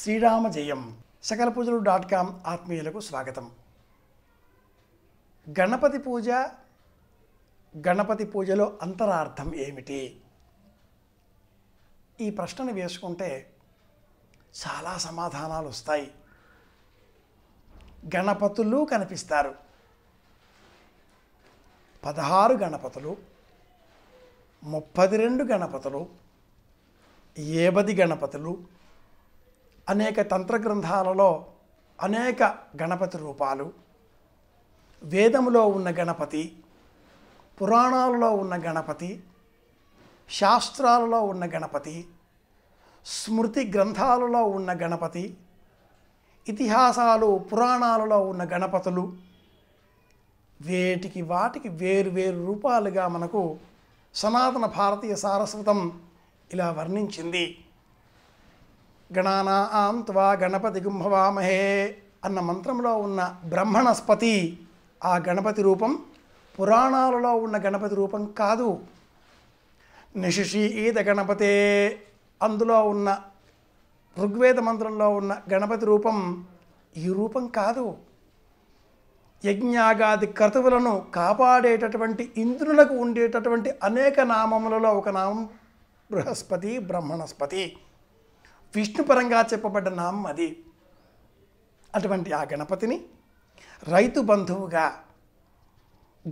శ్రీరామ జయం సకల పూజలు డాట్ కామ్ ఆత్మీయులకు స్వాగతం గణపతి పూజ గణపతి పూజలో అంతరార్థం ఏమిటి ఈ ప్రశ్నను వేసుకుంటే చాలా సమాధానాలు వస్తాయి గణపతులు కనిపిస్తారు పదహారు గణపతులు ముప్పది రెండు గణపతులు ఏబది గణపతులు అనేక తంత్ర గ్రంథాలలో అనేక గణపతి రూపాలు వేదములో ఉన్న గణపతి పురాణాలలో ఉన్న గణపతి శాస్త్రాలలో ఉన్న గణపతి స్మృతి గ్రంథాలలో ఉన్న గణపతి ఇతిహాసాలు పురాణాలలో ఉన్న గణపతులు వేటికి వాటికి వేరు వేరు రూపాలుగా మనకు సనాతన భారతీయ సారస్వతం ఇలా వర్ణించింది గణానాం త్వా గణపతి గుంభవామహే అన్న మంత్రంలో ఉన్న బ్రహ్మణస్పతి ఆ గణపతి రూపం పురాణాలలో ఉన్న గణపతి రూపం కాదు నిషిషి ఈద గణపతే అందులో ఉన్న ఋగ్వేద మంత్రంలో ఉన్న గణపతి రూపం ఈ రూపం కాదు యజ్ఞాగాది క్రతువులను కాపాడేటటువంటి ఇంద్రులకు ఉండేటటువంటి అనేక నామములలో ఒక నామం బృహస్పతి బ్రహ్మణస్పతి విష్ణుపరంగా చెప్పబడ్డ నామం అది అటువంటి ఆ గణపతిని రైతు బంధువుగా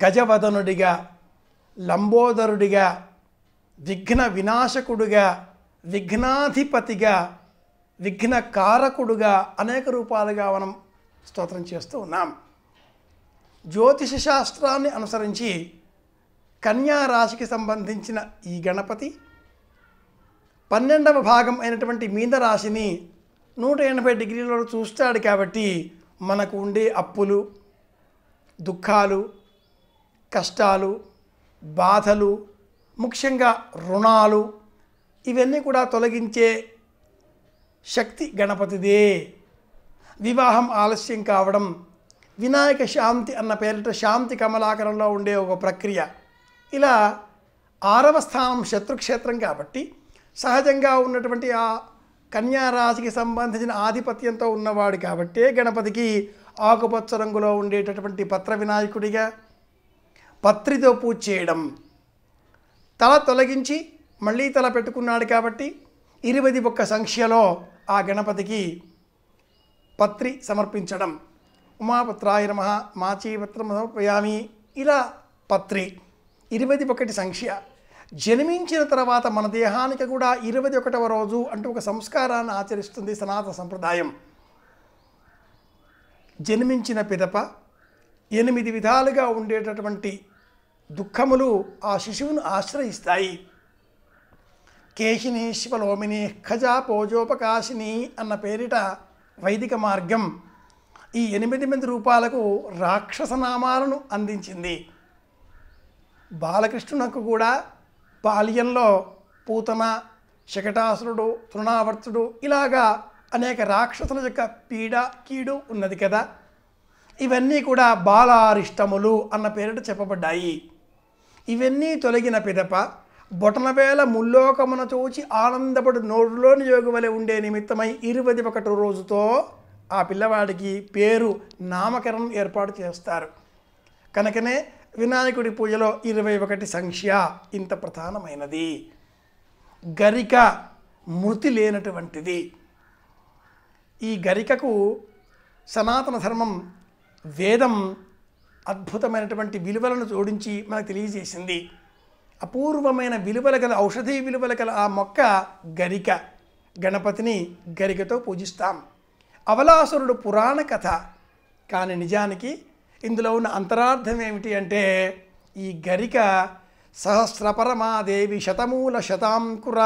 గజవదనుడిగా లంబోదరుడిగా విఘ్న వినాశకుడుగా విఘ్నాధిపతిగా విఘ్నకారకుడుగా అనేక రూపాలుగా మనం స్తోత్రం చేస్తూ ఉన్నాం జ్యోతిష శాస్త్రాన్ని అనుసరించి కన్యా రాశికి సంబంధించిన ఈ గణపతి పన్నెండవ భాగం అయినటువంటి మీనరాశిని నూట ఎనభై డిగ్రీలలో చూస్తాడు కాబట్టి మనకు ఉండే అప్పులు దుఃఖాలు కష్టాలు బాధలు ముఖ్యంగా రుణాలు ఇవన్నీ కూడా తొలగించే శక్తి గణపతిదే వివాహం ఆలస్యం కావడం వినాయక శాంతి అన్న పేరిట శాంతి కమలాకరంలో ఉండే ఒక ప్రక్రియ ఇలా ఆరవ స్థానం శత్రుక్షేత్రం కాబట్టి సహజంగా ఉన్నటువంటి ఆ కన్యారాశికి సంబంధించిన ఆధిపత్యంతో ఉన్నవాడు కాబట్టే గణపతికి ఆకుపచ్చ రంగులో ఉండేటటువంటి పత్ర వినాయకుడిగా పత్రితో పూజ చేయడం తల తొలగించి మళ్ళీ తల పెట్టుకున్నాడు కాబట్టి ఇరవై ఒక్క సంఖ్యలో ఆ గణపతికి పత్రి సమర్పించడం ఉమాపత్రాయ నమ మాచీపత్రం సమర్పయామి ఇలా పత్రి ఇరవై ఒకటి సంఖ్య జన్మించిన తర్వాత మన దేహానికి కూడా ఇరవై ఒకటవ రోజు అంటూ ఒక సంస్కారాన్ని ఆచరిస్తుంది సనాతన సంప్రదాయం జన్మించిన పిదప ఎనిమిది విధాలుగా ఉండేటటువంటి దుఃఖములు ఆ శిశువును ఆశ్రయిస్తాయి కేశిని శివలోమిని ఖజా పోజోపకాశిని అన్న పేరిట వైదిక మార్గం ఈ ఎనిమిది మంది రూపాలకు రాక్షసనామాలను అందించింది బాలకృష్ణునకు కూడా బాల్యంలో పూతన శకటాసురుడు తృణావర్తుడు ఇలాగా అనేక రాక్షసుల యొక్క పీడ కీడు ఉన్నది కదా ఇవన్నీ కూడా బాలారిష్టములు అన్న పేరిట చెప్పబడ్డాయి ఇవన్నీ తొలగిన పిదప బొటనవేళ ముల్లోకమున చూచి ఆనందపడు నోరులోని యోగి వలె ఉండే నిమిత్తమై ఇరవై ఒకటి రోజుతో ఆ పిల్లవాడికి పేరు నామకరణం ఏర్పాటు చేస్తారు కనుకనే వినాయకుడి పూజలో ఇరవై ఒకటి సంఖ్య ఇంత ప్రధానమైనది గరిక మృతి లేనటువంటిది ఈ గరికకు సనాతన ధర్మం వేదం అద్భుతమైనటువంటి విలువలను జోడించి మనకు తెలియజేసింది అపూర్వమైన విలువల గల ఔషధీ విలువల గల ఆ మొక్క గరిక గణపతిని గరికతో పూజిస్తాం అవలాసురుడు పురాణ కథ కానీ నిజానికి ఇందులో ఉన్న అంతరార్థం ఏమిటి అంటే ఈ గరిక సహస్రపరమాదేవి శతమూల శతాంకుర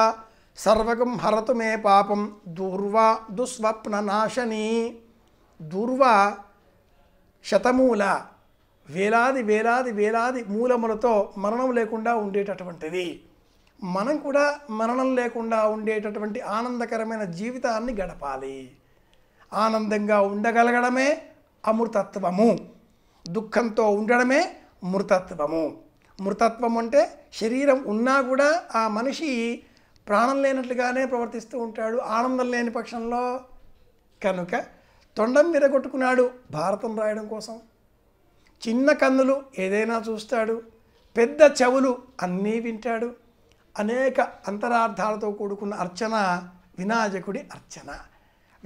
సర్వగం హరతు మే పాపం దూర్వ దుస్వప్న నాశని దూర్వ శతమూల వేలాది వేలాది వేలాది మూలములతో మరణం లేకుండా ఉండేటటువంటిది మనం కూడా మరణం లేకుండా ఉండేటటువంటి ఆనందకరమైన జీవితాన్ని గడపాలి ఆనందంగా ఉండగలగడమే అమృతత్వము దుఃఖంతో ఉండడమే మృతత్వము మృతత్వం అంటే శరీరం ఉన్నా కూడా ఆ మనిషి ప్రాణం లేనట్లుగానే ప్రవర్తిస్తూ ఉంటాడు ఆనందం లేని పక్షంలో కనుక తొండం విరగొట్టుకున్నాడు భారతం రాయడం కోసం చిన్న కన్నులు ఏదైనా చూస్తాడు పెద్ద చెవులు అన్నీ వింటాడు అనేక అంతరార్థాలతో కూడుకున్న అర్చన వినాయకుడి అర్చన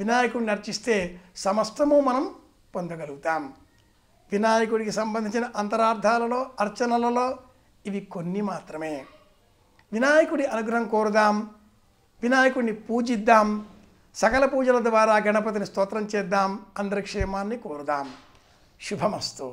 వినాయకుడిని అర్చిస్తే సమస్తము మనం పొందగలుగుతాం వినాయకుడికి సంబంధించిన అంతరార్థాలలో అర్చనలలో ఇవి కొన్ని మాత్రమే వినాయకుడి అనుగ్రహం కోరుదాం వినాయకుడిని పూజిద్దాం సకల పూజల ద్వారా గణపతిని స్తోత్రం చేద్దాం అందరి క్షేమాన్ని కోరుదాం శుభమస్తు